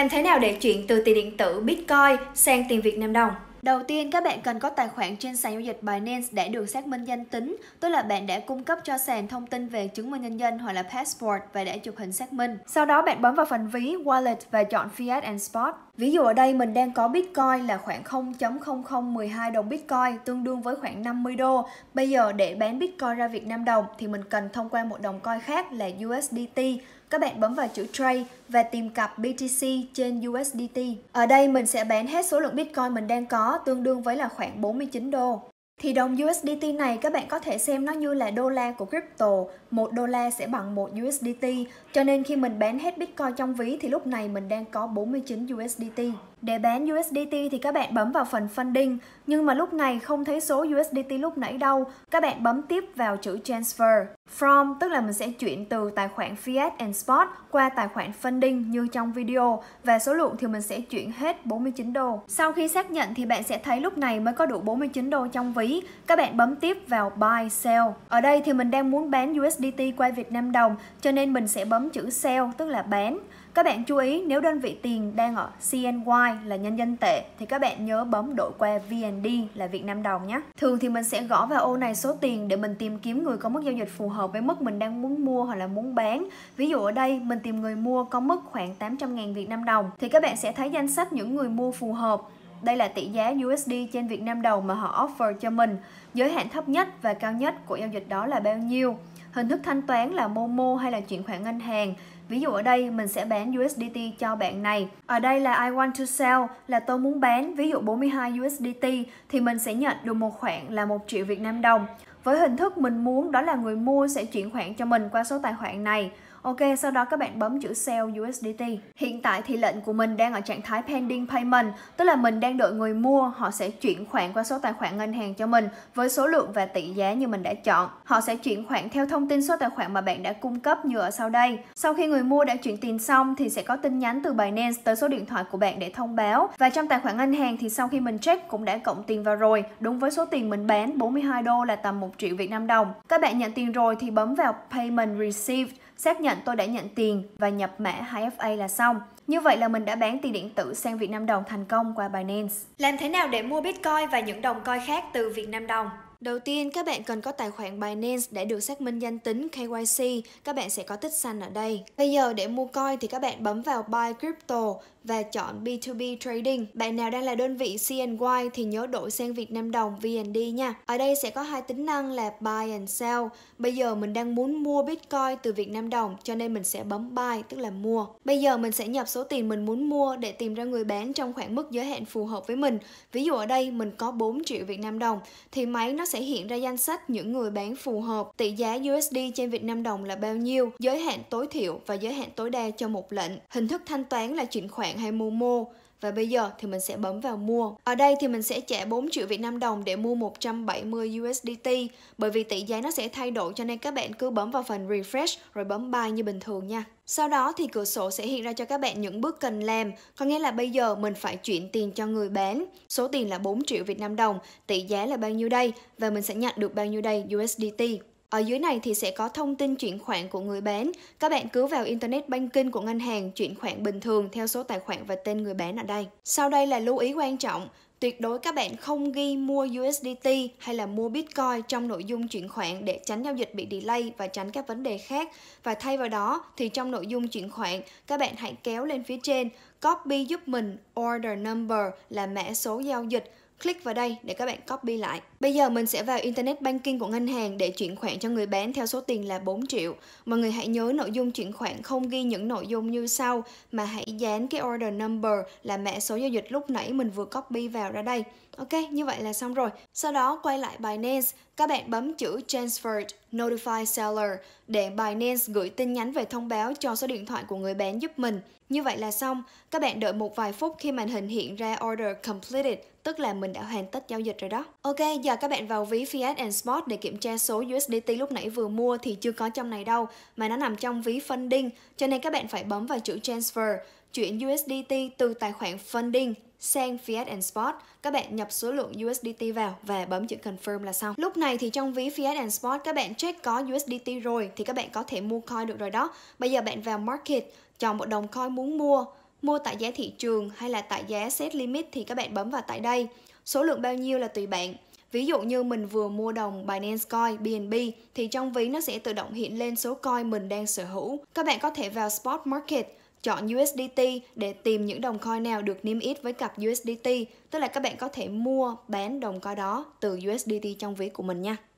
Làm thế nào để chuyển từ tiền điện tử Bitcoin sang tiền Việt Nam đồng? Đầu tiên, các bạn cần có tài khoản trên sàn giao dịch Binance để được xác minh danh tính, tức là bạn đã cung cấp cho sàn thông tin về chứng minh nhân dân hoặc là passport và đã chụp hình xác minh. Sau đó, bạn bấm vào phần ví, wallet và chọn Fiat and Spot. Ví dụ ở đây mình đang có Bitcoin là khoảng 0.0012 đồng Bitcoin tương đương với khoảng 50 đô. Bây giờ để bán Bitcoin ra Việt Nam đồng thì mình cần thông qua một đồng coin khác là USDT các bạn bấm vào chữ Trade và tìm cặp BTC trên USDT. Ở đây mình sẽ bán hết số lượng Bitcoin mình đang có tương đương với là khoảng 49 đô. Thì đồng USDT này các bạn có thể xem nó như là đô la của crypto, 1 đô la sẽ bằng 1 USDT, cho nên khi mình bán hết Bitcoin trong ví thì lúc này mình đang có 49 USDT. Để bán USDT thì các bạn bấm vào phần funding, nhưng mà lúc này không thấy số USDT lúc nãy đâu, các bạn bấm tiếp vào chữ transfer. From tức là mình sẽ chuyển từ tài khoản Fiat and Spot qua tài khoản Funding như trong video và số lượng thì mình sẽ chuyển hết 49 đô. Sau khi xác nhận thì bạn sẽ thấy lúc này mới có đủ 49 đô trong ví. Các bạn bấm tiếp vào Buy Sell. Ở đây thì mình đang muốn bán USDT qua Việt Nam đồng cho nên mình sẽ bấm chữ Sell tức là bán. Các bạn chú ý nếu đơn vị tiền đang ở CNY là nhân dân tệ thì các bạn nhớ bấm đổi qua VND là Việt Nam đồng nhé. Thường thì mình sẽ gõ vào ô này số tiền để mình tìm kiếm người có mức giao dịch phù hợp với mức mình đang muốn mua hoặc là muốn bán. Ví dụ ở đây mình tìm người mua có mức khoảng 800.000 Việt Nam đồng thì các bạn sẽ thấy danh sách những người mua phù hợp đây là tỷ giá USD trên Việt Nam đồng mà họ offer cho mình. Giới hạn thấp nhất và cao nhất của giao dịch đó là bao nhiêu? Hình thức thanh toán là Momo hay là chuyển khoản ngân hàng. Ví dụ ở đây mình sẽ bán USDT cho bạn này. Ở đây là I want to sell là tôi muốn bán, ví dụ 42 USDT thì mình sẽ nhận được một khoản là 1 triệu Việt Nam đồng. Với hình thức mình muốn đó là người mua sẽ chuyển khoản cho mình qua số tài khoản này. Ok, sau đó các bạn bấm chữ Sell USDT. Hiện tại thì lệnh của mình đang ở trạng thái Pending Payment, tức là mình đang đợi người mua, họ sẽ chuyển khoản qua số tài khoản ngân hàng cho mình với số lượng và tỷ giá như mình đã chọn. Họ sẽ chuyển khoản theo thông tin số tài khoản mà bạn đã cung cấp như ở sau đây. Sau khi người mua đã chuyển tiền xong thì sẽ có tin nhắn từ Binance tới số điện thoại của bạn để thông báo. Và trong tài khoản ngân hàng thì sau khi mình check cũng đã cộng tiền vào rồi, đúng với số tiền mình bán 42 đô là tầm 1 triệu Việt Nam đồng. Các bạn nhận tiền rồi thì bấm vào Payment Received xác nhận tôi đã nhận tiền và nhập mã 2FA là xong. Như vậy là mình đã bán tiền điện tử sang Việt Nam đồng thành công qua Binance. Làm thế nào để mua Bitcoin và những đồng coin khác từ Việt Nam đồng? Đầu tiên, các bạn cần có tài khoản Binance để được xác minh danh tính KYC. Các bạn sẽ có tích xanh ở đây. Bây giờ để mua coin thì các bạn bấm vào Buy Crypto và chọn B2B Trading. Bạn nào đang là đơn vị CNY thì nhớ đổi sang Việt Nam đồng VND nha. Ở đây sẽ có hai tính năng là Buy and Sell. Bây giờ mình đang muốn mua Bitcoin từ Việt Nam đồng cho nên mình sẽ bấm Buy tức là mua. Bây giờ mình sẽ nhập số tiền mình muốn mua để tìm ra người bán trong khoảng mức giới hạn phù hợp với mình. Ví dụ ở đây mình có 4 triệu Việt Nam đồng thì máy nó sẽ hiện ra danh sách những người bán phù hợp, tỷ giá USD trên Việt Nam đồng là bao nhiêu, giới hạn tối thiểu và giới hạn tối đa cho một lệnh. Hình thức thanh toán là chuyển khoản hay mua Momo. Và bây giờ thì mình sẽ bấm vào mua. Ở đây thì mình sẽ trả 4 triệu Việt Nam đồng để mua 170 USDT bởi vì tỷ giá nó sẽ thay đổi cho nên các bạn cứ bấm vào phần refresh rồi bấm buy như bình thường nha. Sau đó thì cửa sổ sẽ hiện ra cho các bạn những bước cần làm, có nghĩa là bây giờ mình phải chuyển tiền cho người bán. Số tiền là 4 triệu Việt Nam đồng, tỷ giá là bao nhiêu đây và mình sẽ nhận được bao nhiêu đây USDT. Ở dưới này thì sẽ có thông tin chuyển khoản của người bán. Các bạn cứ vào Internet Banking của ngân hàng chuyển khoản bình thường theo số tài khoản và tên người bán ở đây. Sau đây là lưu ý quan trọng. Tuyệt đối các bạn không ghi mua USDT hay là mua Bitcoin trong nội dung chuyển khoản để tránh giao dịch bị delay và tránh các vấn đề khác. Và thay vào đó thì trong nội dung chuyển khoản, các bạn hãy kéo lên phía trên, copy giúp mình order number là mã số giao dịch. Click vào đây để các bạn copy lại. Bây giờ mình sẽ vào Internet Banking của ngân hàng để chuyển khoản cho người bán theo số tiền là 4 triệu. Mọi người hãy nhớ nội dung chuyển khoản không ghi những nội dung như sau, mà hãy dán cái order number là mã số giao dịch lúc nãy mình vừa copy vào ra đây. Ok, như vậy là xong rồi. Sau đó quay lại Binance, các bạn bấm chữ Transferred Notify Seller để Binance gửi tin nhắn về thông báo cho số điện thoại của người bán giúp mình. Như vậy là xong, các bạn đợi một vài phút khi màn hình hiện ra Order Completed, tức là mình đã hoàn tất giao dịch rồi đó. Ok, giờ giờ các bạn vào ví Fiat and Spot để kiểm tra số USDT lúc nãy vừa mua thì chưa có trong này đâu, mà nó nằm trong ví funding, cho nên các bạn phải bấm vào chữ transfer, chuyển USDT từ tài khoản funding sang Fiat and Spot, các bạn nhập số lượng USDT vào và bấm chữ confirm là xong. Lúc này thì trong ví Fiat and Spot các bạn check có USDT rồi thì các bạn có thể mua coin được rồi đó. Bây giờ bạn vào market, chọn một đồng coin muốn mua, mua tại giá thị trường hay là tại giá set limit thì các bạn bấm vào tại đây. Số lượng bao nhiêu là tùy bạn. Ví dụ như mình vừa mua đồng Binance Coin BNB thì trong ví nó sẽ tự động hiện lên số coin mình đang sở hữu. Các bạn có thể vào Spot Market chọn USDT để tìm những đồng coin nào được niêm yết với cặp USDT, tức là các bạn có thể mua bán đồng coin đó từ USDT trong ví của mình nha.